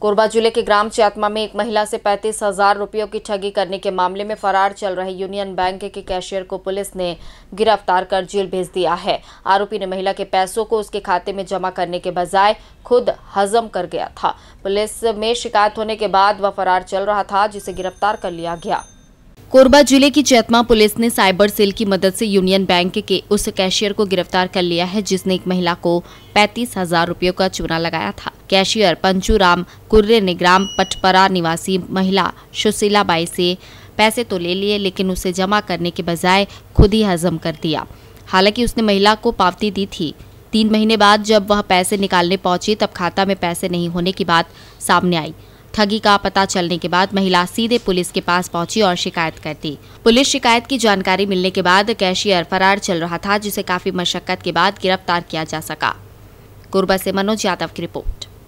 कोरबा जिले के ग्राम चैतमा में एक महिला से पैंतीस हजार रुपयों की ठगी करने के मामले में फरार चल रहे यूनियन बैंक के कैशियर को पुलिस ने गिरफ्तार कर जेल भेज दिया है आरोपी ने महिला के पैसों को उसके खाते में जमा करने के बजाय खुद हजम कर गया था पुलिस में शिकायत होने के बाद वह फरार चल रहा था जिसे गिरफ्तार कर लिया गया कोरबा जिले की चैतमा पुलिस ने साइबर सेल की मदद से यूनियन बैंक के उस कैशियर को गिरफ्तार कर लिया है जिसने एक महिला को पैंतीस हजार रूपये का चूना लगाया था कैशियर पंचू राम कुर्रे ने ग्राम पटपरा निवासी महिला सुशीला बाई से पैसे तो ले लिए लेकिन उसे जमा करने के बजाय खुद ही हजम कर दिया हालांकि उसने महिला को पावती दी थी तीन महीने बाद जब वह पैसे निकालने पहुंची तब खाता में पैसे नहीं होने की बात सामने आई ठगी का पता चलने के बाद महिला सीधे पुलिस के पास पहुंची और शिकायत कर दी पुलिस शिकायत की जानकारी मिलने के बाद कैशियर फरार चल रहा था जिसे काफी मशक्कत के बाद गिरफ्तार किया जा सका कुर्बा से मनोज यादव की रिपोर्ट